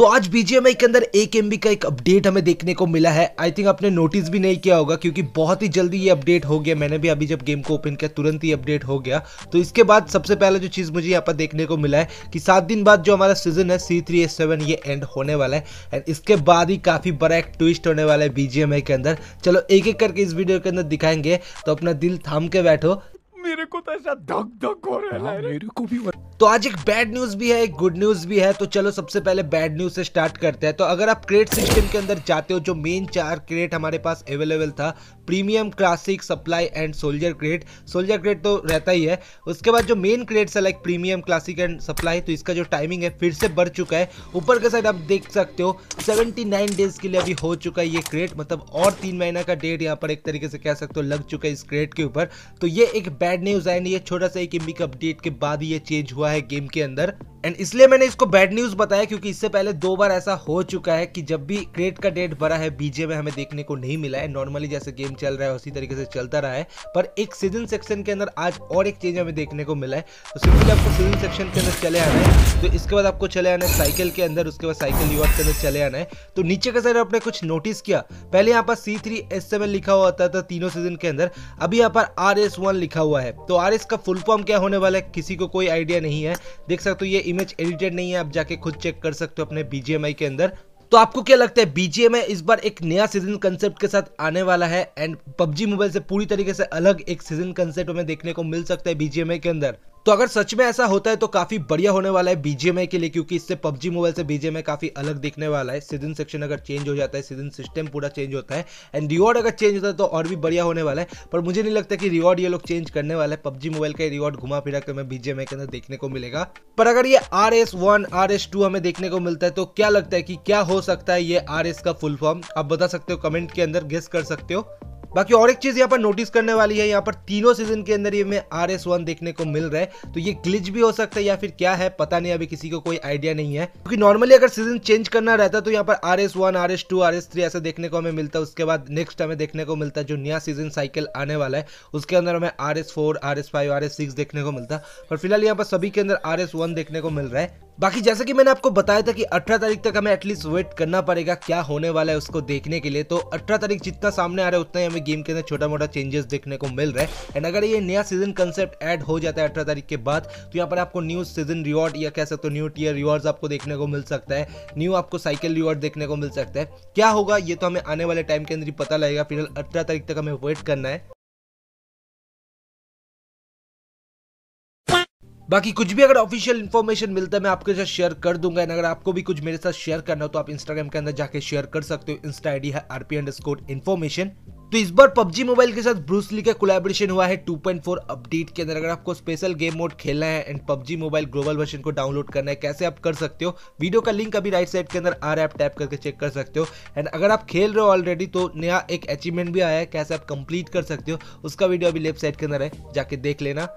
तो आज बीजीएमआई के अंदर एक एम का एक अपडेट हमें देखने को मिला है आई थिंक आपने नोटिस भी नहीं किया होगा क्योंकि बहुत ही जल्दी ये अपडेट हो गया मैंने भी अभी जब गेम को ओपन किया तुरंत ही अपडेट हो गया तो इसके बाद सबसे पहले जो चीज़ मुझे यहाँ पर देखने को मिला है कि सात दिन बाद जो हमारा सीजन है सी थ्री एस सेवन ये एंड होने वाला है एंड इसके बाद ही काफ़ी बड़ा एक ट्विस्ट होने वाला है बीजीएमआई के अंदर चलो एक एक करके इस वीडियो के अंदर दिखाएंगे तो अपना दिल थाम के बैठो मेरे को तो ऐसा धक धक हो रहा है हाँ, मेरे को भी तो आज एक बैड न्यूज भी है एक गुड न्यूज भी है तो चलो सबसे पहले बैड न्यूज से स्टार्ट करते हैं तो अगर आप क्रेट सिस्टम के अंदर जाते हो जो मेन चार क्रेट हमारे पास अवेलेबल था premium classic supply and soldier crate soldier crate तो रहता ही है उसके बाद जो मेन क्रेट्स है like premium classic and supply तो इसका जो टाइमिंग है फिर से बढ़ चुका है ऊपर के साइड आप देख सकते हो सेवेंटी डेज के लिए अभी हो चुका है ये क्रेट मतलब और तीन महीना का डेट यहाँ पर एक तरीके से कह सकते हो लग चुका है इस क्रेट के ऊपर तो ये एक बैड बैड न्यूज एंड ये छोटा सा एक अपडेट के बाद ये चेंज हुआ है गेम के अंदर एंड इसलिए मैंने इसको बैड न्यूज बताया क्योंकि इससे पहले दो बार ऐसा हो चुका है कि जब भी क्रेट का डेट भरा है बीजे में हमें देखने को नहीं मिला है नॉर्मली जैसे गेम चल रहा है उसी तरीके से चलता रहा है पर एक सीजन सेक्शन के अंदर आज और एक चेंज हमें देखने को मिला है तो सिंपली आपको सीजन सेक्शन के अंदर चले आना है तो इसके बाद आपको चले आना है साइकिल के अंदर उसके बाद साइकिल यूआर के अंदर चले आना है तो नीचे का साइड आपने कुछ नोटिस किया पहले यहाँ पर सी थ्री एस सेवन लिखा हुआ था तीनों सीजन के अंदर अभी यहाँ पर आर एस वन लिखा हुआ है तो आर एस का फुल फॉर्म क्या होने वाला है किसी को कोई आइडिया नहीं है देख सकते हो ये इमेज एडिटेड नहीं है आप जाके खुद चेक कर सकते हो अपने बीजेएमआई के अंदर तो आपको क्या लगता है बीजेएमआई इस बार एक नया सीजन कंसेप्ट के साथ आने वाला है एंड पबजी मोबाइल से पूरी तरीके से अलग एक सीजन कंसेप्ट हमें देखने को मिल सकता है बीजेएमआई के अंदर तो अगर सच में ऐसा होता है तो काफी बढ़िया होने वाला है बीजेमआई के लिए क्योंकि इससे पबजी मोबाइल से बीजेमआई काफी अलग दिखने वाला है सिदिन सेक्शन अगर चेंज हो जाता है सिदिन सिस्टम पूरा चेंज होता है एंड रिवॉर्ड अगर चेंज होता है तो और भी बढ़िया होने वाला है पर मुझे नहीं लगता कि रिवॉर्ड ये लोग चेंज करने वाला है पबजी मोबाइल का रिवॉर्ड घुमा फिरा के हमें के अंदर देखने को मिलेगा पर अगर ये R S one R S two हमें देखने को मिलता है तो क्या लगता है कि क्या हो सकता है ये आर एस का फुल फॉर्म आप बता सकते हो कमेंट के अंदर गेस कर सकते हो बाकी और एक चीज यहाँ पर नोटिस करने वाली है यहाँ पर तीनों सीजन के अंदर ये आर एस वन देखने को मिल रहा है तो ये ग्लिच भी हो सकता है या फिर क्या है पता नहीं अभी किसी को कोई आइडिया नहीं है क्योंकि नॉर्मली अगर सीजन चेंज करना रहता तो यहाँ पर R S one R S two R S three ऐसा देखने को हमें मिलता है उसके बाद नेक्स्ट हमें देखने को मिलता है जो नया सीजन साइकिल आने वाला है उसके अंदर हमें R S four R S five R S six देखने को मिलता है पर फिलहाल यहाँ पर सभी के अंदर आर एस वन देखने को मिल रहा है बाकी जैसा कि मैंने आपको बताया था कि 18 तारीख तक हमें एटलीस्ट वेट करना पड़ेगा क्या होने वाला है उसको देखने के लिए तो 18 तारीख जितना सामने आ रहा है उतना ही हमें गेम के अंदर छोटा मोटा चेंजेस देखने को मिल रहा है एंड अगर ये नया सीजन कंसेप्ट ऐड हो जाता है अठारह तारीख के बाद तो यहाँ पर आपको न्यू सीजन रिवॉर्ड या कह सकते हो न्यू टीयर रिवॉर्ड आपको देखने को मिल सकता है न्यू आपको साइकिल रिवॉर्ड देखने को मिल सकता है क्या होगा ये तो हमें आने वाले टाइम के अंदर ही पता लगेगा फिलहाल अठारह तारीख तक हमें वेट करना है बाकी कुछ भी अगर ऑफिशियल इन्फॉर्मेशन मिलता है मैं आपके साथ शेयर कर दूंगा एंड अगर आपको भी कुछ मेरे साथ शेयर करना हो तो आप इंस्टाग्राम के अंदर जाके शेयर कर सकते हो इंस्टा आईडी है आरपी स्कोर इन्फॉर्मेशन तो इस बार पबजी मोबाइल के साथ ब्रूसली का कोलेबोरेशन हुआ है 2.4 अपडेट के अंदर अगर आपको स्पेशल गेम मोड खेलना है and PUBG mobile global version को डाउनलोड करना है कैसे आप कर सकते हो वीडियो का लिंक अभी राइट साइड के अंदर आ रहा है आप टैप करके चेक कर सकते हो एंड अगर आप खेल रहे हो ऑलरेडी तो नया एक अचीवमेंट भी आया है कैसे आप कंप्लीट कर सकते हो उसका वीडियो अभी लेफ्ट साइड के अंदर है जाके देख लेना